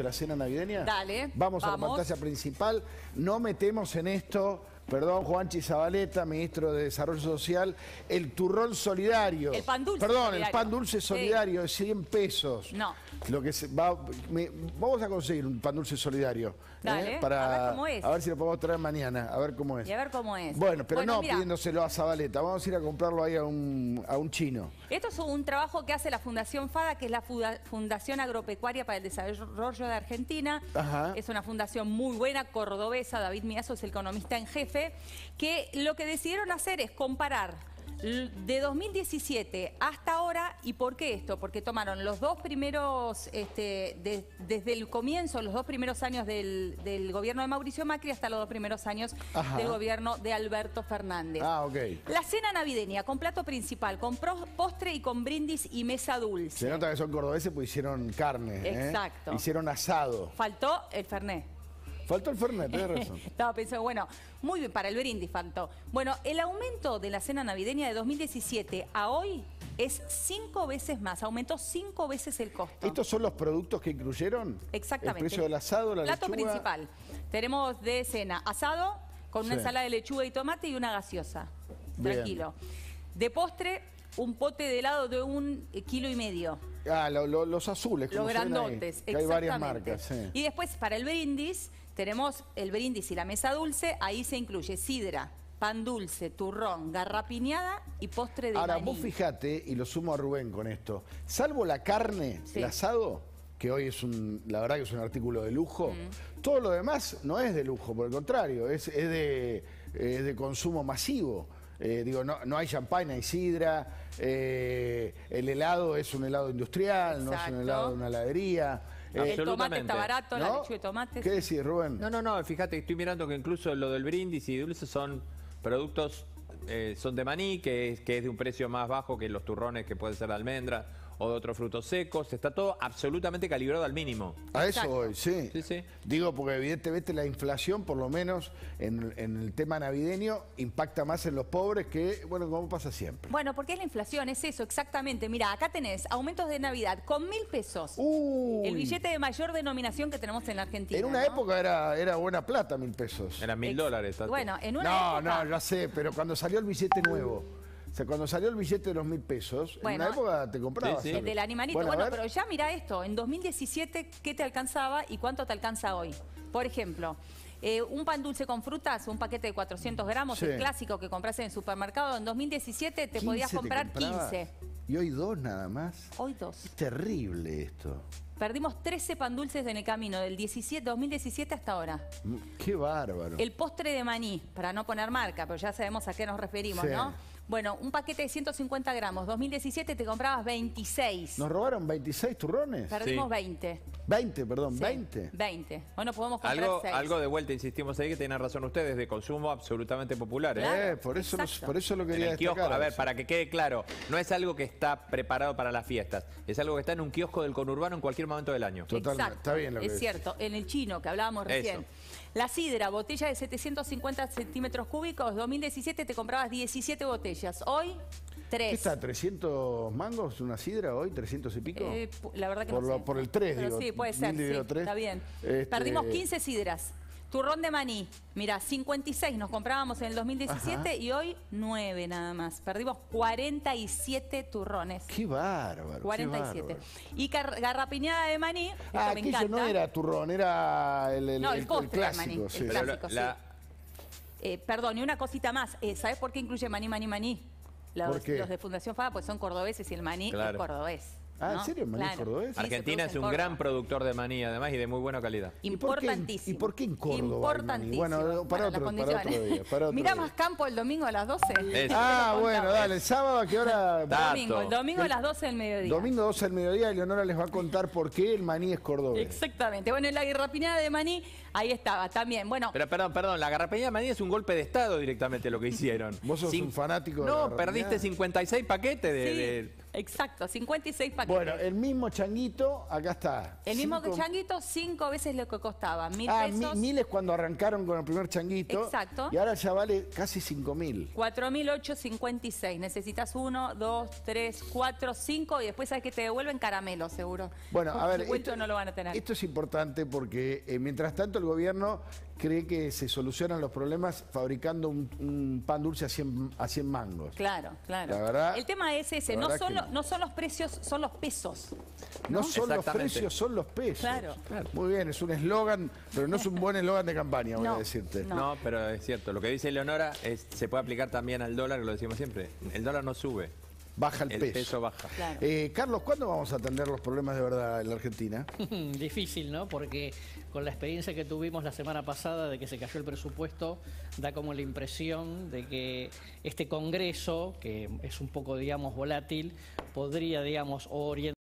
de la cena navideña? Dale. Vamos, vamos. a la pantalla principal. No metemos en esto perdón, Juanchi Zabaleta, ministro de Desarrollo Social, el turrón solidario. El pan dulce Perdón, el pan dulce solidario de 100 pesos. No. Lo que vamos a conseguir un pan dulce solidario. Para, ¿eh? a ver cómo es. A ver si lo podemos traer mañana, a ver cómo es. Y a ver cómo es. Bueno, pero no pidiéndoselo a Zabaleta, vamos a ir a comprarlo ahí a un, a un chino. Esto es un trabajo que hace la Fundación FADA, que es la Fundación Agropecuaria para el Desarrollo de Argentina. Ajá. Es una fundación muy buena, cordobesa. David Miazo es el economista en jefe que lo que decidieron hacer es comparar de 2017 hasta ahora, ¿y por qué esto? Porque tomaron los dos primeros, este, desde el comienzo, los dos primeros años del, gobierno de Mauricio Macri hasta los dos primeros años del gobierno de Alberto Fernández. Ah, ok. La cena navideña con plato principal, con postre y con brindis y mesa dulce. Se nota que son cordobeses pues hicieron carne. ¿eh? Exacto. Hicieron asado. Faltó el Fernet. Faltó el Fernet, tenés razón. Estaba pensando, bueno, muy bien, para el brindis faltó. Bueno, el aumento de la cena navideña de 2017 a hoy es cinco veces más, aumentó cinco veces el costo. ¿Estos son los productos que incluyeron? Exactamente. El precio del asado, la Plato principal. Tenemos de cena asado con una ensalada de lechuga y tomate y una gaseosa. Tranquilo. De postre, un pote de helado de un kilo y medio. Ah, los azules. Los grandotes, Hay varias marcas. Y después, para el brindis, tenemos el brindis y la mesa dulce, ahí se incluye sidra, pan dulce, turrón, garrapiñada y postre de Ahora, vos fijate, y lo sumo a Rubén con esto, salvo la carne, el asado, que hoy es un, la verdad que es un artículo de lujo, todo lo demás no es de lujo, por el contrario, de, es de consumo masivo. Eh, digo, no, no hay champagne, hay sidra. Eh, el helado es un helado industrial, no es un helado de una heladería. Eh, el tomate está barato, ¿no? la leche de tomate. ¿Qué decís, Rubén? No, no, no, fíjate, estoy mirando que incluso lo del brindis y dulce son productos, son de maní, que es, que es de un precio más bajo que los turrones que pueden ser de almendra o de otros frutos secos. Está todo absolutamente calibrado al mínimo. A eso hoy, sí. Digo, porque evidentemente la inflación, por lo menos en, el tema navideño, impacta más en los pobres que, bueno, como pasa siempre. Bueno, porque es la inflación, es eso, exactamente. Mira, acá tenés aumentos de Navidad con mil pesos. El billete de mayor denominación que tenemos en la Argentina. En una época era, era buena plata mil pesos. Eran mil dólares. Bueno, en una No, no, ya sé, pero cuando salió el billete nuevo o sea, cuando salió el billete de los mil pesos, en una te comprabas. El del animalito. Bueno, pero ya mira esto, en 2017, ¿qué te alcanzaba y cuánto te alcanza hoy? Por ejemplo, eh, un pan dulce con frutas, un paquete de 400 gramos, el clásico que compras en el supermercado, en 2017 te podías comprar 15. Y hoy dos nada más. Hoy dos. Es terrible esto. Perdimos 13 pan dulces en el camino, del 17, 2017 hasta ahora. Mm, qué bárbaro. El postre de maní, para no poner marca, pero ya sabemos a qué nos referimos, ¿no? Bueno, un paquete de 150 gramos. 2017 te comprabas 26. ¿Nos robaron 26 turrones? Perdimos 20. 20, perdón, 20. 20. Bueno, podemos comprar algo, Algo de vuelta, insistimos ahí, que tienen razón ustedes, de consumo absolutamente popular. ¿eh? eh por, eso por eso lo quería el kiosco, A ver, para que quede claro, no es algo que está preparado para las fiestas. Es algo que está en un kiosco del conurbano en cualquier momento del año. Totalmente, está bien lo que Es cierto, en el chino que hablábamos recién. La sidra, botella de 750 centímetros cúbicos, 2017 te comprabas 17 botellas. Hoy, 3. ¿Qué está? ¿300 mangos una sidra hoy? ¿300 y pico? Eh, la verdad que por no Por el 3, digo. Sí, puede ser, está bien. Este, Perdimos 15 sidras. Turrón de maní. Mira, 56 nos comprábamos en el 2017 y hoy 9 nada más. Perdimos 47 turrones. Qué bárbaro. 47. Y garrapiñada de maní. Ah, me aquello no era turrón, era el, el, no, el, maní, clásico, eh, perdón, y una cosita más. Eh, ¿Sabes por qué incluye maní, maní, maní? Los, de Fundación Fada, pues son cordobeses y el maní es cordobés. Ah, ¿en serio? maní es cordobés? Argentina es un gran productor de maní, además, y de muy buena calidad. Importantísimo. ¿Y por qué en Córdoba Importantísimo. Bueno, para otro- día, para Mirá más campo el domingo a las 12. Ah, bueno, dale, sábado a qué hora. Domingo, el domingo a las 12 del mediodía. Domingo 12 del mediodía, Leonora les va a contar por qué el maní es cordobés. Exactamente. Bueno, en la guirrapinada de maní, ahí estaba también. Bueno, Pero perdón, perdón, la garrapinada de maní es un golpe de Estado directamente lo que hicieron. Vos sos un fanático No, perdiste 56 paquetes de- Exacto, 56 paquetes. Bueno, el mismo changuito, acá está. El mismo changuito, cinco veces lo que costaba, mil ah, es cuando arrancaron con el primer changuito. Exacto. Y ahora ya vale casi cinco mil. Cuatro mil ocho cincuenta Necesitas uno, dos, tres, cuatro, cinco y después sabes que te devuelven caramelo, seguro. Bueno, a ver, esto, no lo van a tener. esto es importante porque eh, mientras tanto el gobierno cree que se solucionan los problemas fabricando un, pan dulce a 100, a 100 mangos. Claro, claro. La verdad, el tema es ese, no son, los precios, son los pesos. No, son los precios, son los pesos. Claro. Muy bien, es un eslogan, pero no es un buen eslogan de campaña, voy a decirte. No. pero es cierto. Lo que dice Leonora es, se puede aplicar también al dólar, lo decimos siempre. El dólar no sube. Baja el, el peso. baja. Eh, Carlos, ¿cuándo vamos a atender los problemas de verdad en la Argentina? Difícil, ¿no? Porque con la experiencia que tuvimos la semana pasada de que se cayó el presupuesto, da como la impresión de que este Congreso, que es un poco, digamos, volátil, podría, digamos, orientar